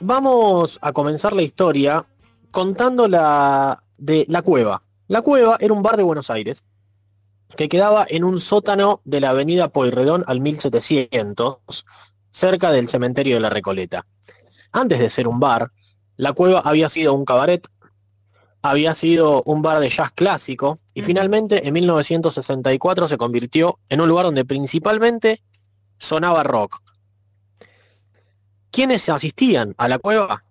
Vamos a comenzar la historia contando la de La Cueva. La Cueva era un bar de Buenos Aires que quedaba en un sótano de la avenida Poirredón al 1700, cerca del cementerio de la Recoleta. Antes de ser un bar, la cueva había sido un cabaret, había sido un bar de jazz clásico y finalmente en 1964 se convirtió en un lugar donde principalmente sonaba rock, ¿quiénes asistían a la cueva?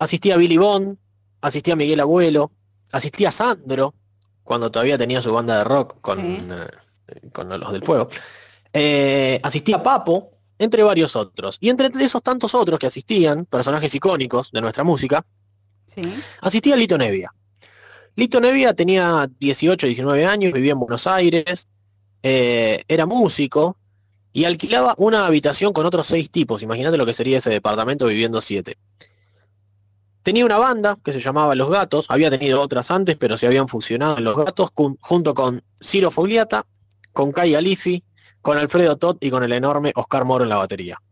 Asistía Billy Bond, asistía Miguel Abuelo, asistía Sandro, cuando todavía tenía su banda de rock con, eh, los del fuego. Eh, asistía Papo, entre varios otros. Y entre esos tantos otros que asistían, personajes icónicos de nuestra música, asistía Lito Nevia. Lito Nevia tenía 18, 19 años, vivía en Buenos Aires, eh, era músico, y alquilaba una habitación con otros seis tipos. Imagínate lo que sería ese departamento viviendo siete. Tenía una banda que se llamaba Los Gatos, había tenido otras antes, pero se habían funcionado en Los Gatos junto con Ciro Fogliata, con Kai Alifi, con Alfredo Tot y con el enorme Oscar Moro en la batería.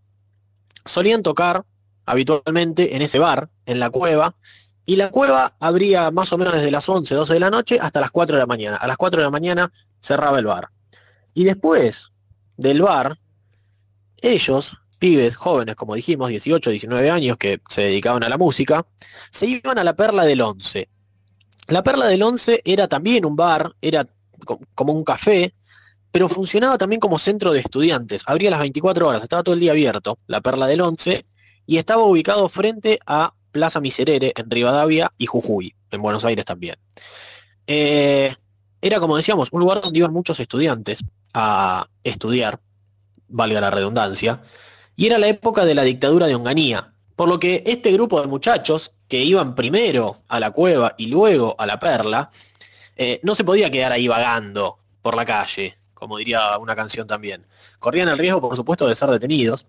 Solían tocar habitualmente en ese bar, en la cueva, y la cueva abría más o menos desde las 11, 12 de la noche hasta las 4 de la mañana. A las 4 de la mañana cerraba el bar. Y después, del bar, ellos, pibes jóvenes, como dijimos, 18, 19 años, que se dedicaban a la música, se iban a la Perla del Once. La Perla del Once era también un bar, era como un café, pero funcionaba también como centro de estudiantes. Abría las 24 horas, estaba todo el día abierto, la Perla del Once, y estaba ubicado frente a Plaza Miserere en Rivadavia y Jujuy, en Buenos Aires también. Eh, era como decíamos, un lugar donde iban muchos estudiantes a estudiar, valga la redundancia, y era la época de la dictadura de Onganía, por lo que este grupo de muchachos que iban primero a la cueva y luego a la perla, eh, no se podía quedar ahí vagando por la calle, como diría una canción también. Corrían el riesgo, por supuesto, de ser detenidos.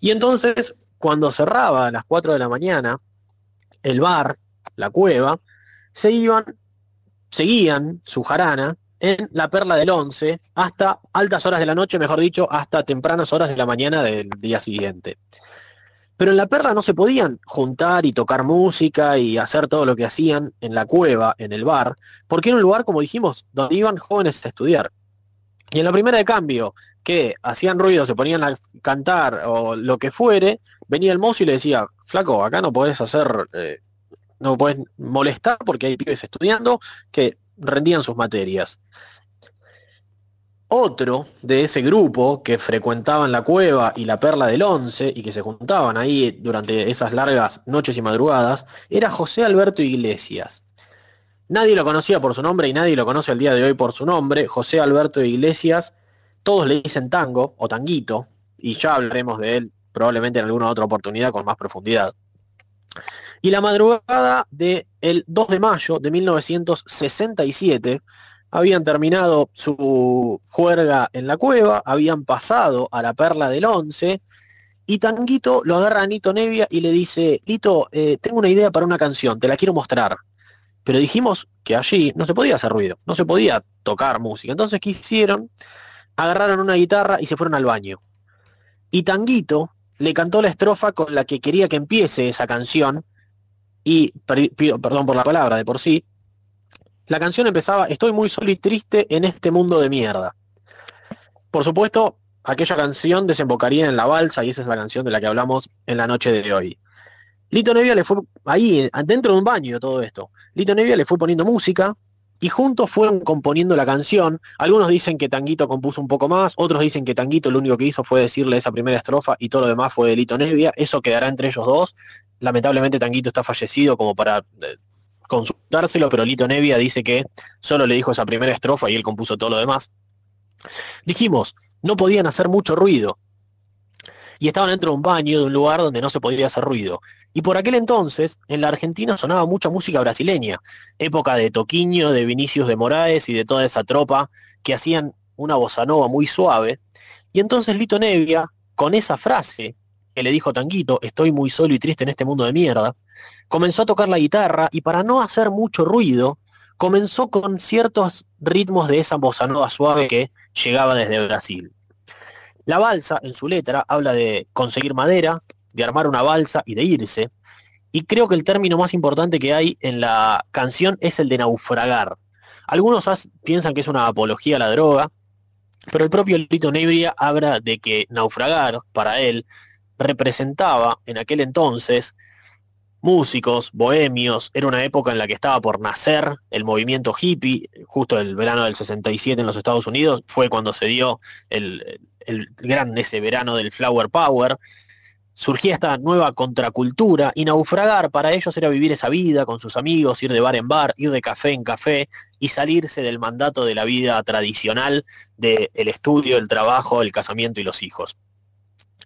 Y entonces, cuando cerraba a las 4 de la mañana el bar, la cueva, se iban seguían su jarana en la perla del 11 hasta altas horas de la noche, mejor dicho, hasta tempranas horas de la mañana del día siguiente. Pero en la perla no se podían juntar y tocar música y hacer todo lo que hacían en la cueva, en el bar, porque era un lugar, como dijimos, donde iban jóvenes a estudiar. Y en la primera de cambio, que hacían ruido, se ponían a cantar o lo que fuere, venía el mozo y le decía, flaco, acá no podés hacer eh, no me puedes molestar porque hay pibes estudiando que rendían sus materias. Otro de ese grupo que frecuentaban la cueva y la perla del once y que se juntaban ahí durante esas largas noches y madrugadas era José Alberto Iglesias. Nadie lo conocía por su nombre y nadie lo conoce al día de hoy por su nombre. José Alberto Iglesias, todos le dicen tango o tanguito, y ya hablaremos de él probablemente en alguna otra oportunidad con más profundidad. Y la madrugada del 2 de mayo de 1967 habían terminado su juerga en la cueva, habían pasado a la perla del 11 y Tanguito lo agarra a Nito Nevia y le dice, Lito, eh, tengo una idea para una canción, te la quiero mostrar. Pero dijimos que allí no se podía hacer ruido, no se podía tocar música. Entonces, ¿qué hicieron? Agarraron una guitarra y se fueron al baño. Y Tanguito, le cantó la estrofa con la que quería que empiece esa canción, y perdón por la palabra de por sí, la canción empezaba, estoy muy solo y triste en este mundo de mierda. Por supuesto, aquella canción desembocaría en La Balsa, y esa es la canción de la que hablamos en la noche de hoy. Lito Nevia le fue, ahí, dentro de un baño todo esto, Lito Nevia le fue poniendo música, y juntos fueron componiendo la canción. Algunos dicen que Tanguito compuso un poco más, otros dicen que Tanguito lo único que hizo fue decirle esa primera estrofa y todo lo demás fue de Lito Nevia. Eso quedará entre ellos dos. Lamentablemente Tanguito está fallecido como para eh, consultárselo, pero Lito Nevia dice que solo le dijo esa primera estrofa y él compuso todo lo demás. Dijimos, no podían hacer mucho ruido, y estaban dentro de un baño, de un lugar donde no se podía hacer ruido. Y por aquel entonces, en la Argentina sonaba mucha música brasileña, época de Toquiño, de Vinicius de Moraes y de toda esa tropa que hacían una bossa muy suave. Y entonces Lito Nevia, con esa frase que le dijo Tanguito, estoy muy solo y triste en este mundo de mierda, comenzó a tocar la guitarra y para no hacer mucho ruido, comenzó con ciertos ritmos de esa bossa suave que llegaba desde Brasil. La balsa, en su letra, habla de conseguir madera, de armar una balsa y de irse. Y creo que el término más importante que hay en la canción es el de naufragar. Algunos piensan que es una apología a la droga, pero el propio Lito Nebria habla de que naufragar, para él, representaba en aquel entonces músicos, bohemios, era una época en la que estaba por nacer el movimiento hippie, justo el verano del 67 en los Estados Unidos, fue cuando se dio el, gran ese verano del Flower Power, surgía esta nueva contracultura y naufragar para ellos era vivir esa vida con sus amigos, ir de bar en bar, ir de café en café y salirse del mandato de la vida tradicional del estudio, el trabajo, el casamiento y los hijos.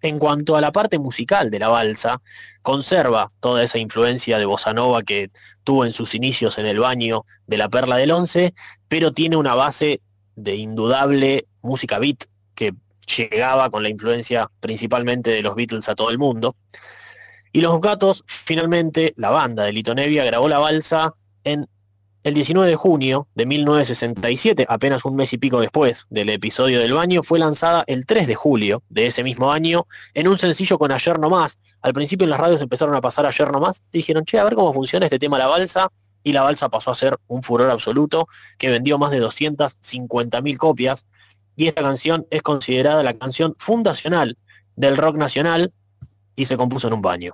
En cuanto a la parte musical de la balsa, conserva toda esa influencia de bossa nova que tuvo en sus inicios en el baño de la Perla del Once, pero tiene una base de indudable música beat que llegaba con la influencia principalmente de los Beatles a todo el mundo. Y Los Gatos, finalmente, la banda de Litonevia, grabó la balsa en el 19 de junio de 1967, apenas un mes y pico después del episodio del baño, fue lanzada el 3 de julio de ese mismo año en un sencillo con Ayer No Más. Al principio en las radios empezaron a pasar Ayer No Más dijeron, che, a ver cómo funciona este tema La Balsa. Y La Balsa pasó a ser un furor absoluto que vendió más de 250.000 copias. Y esta canción es considerada la canción fundacional del rock nacional y se compuso en un baño.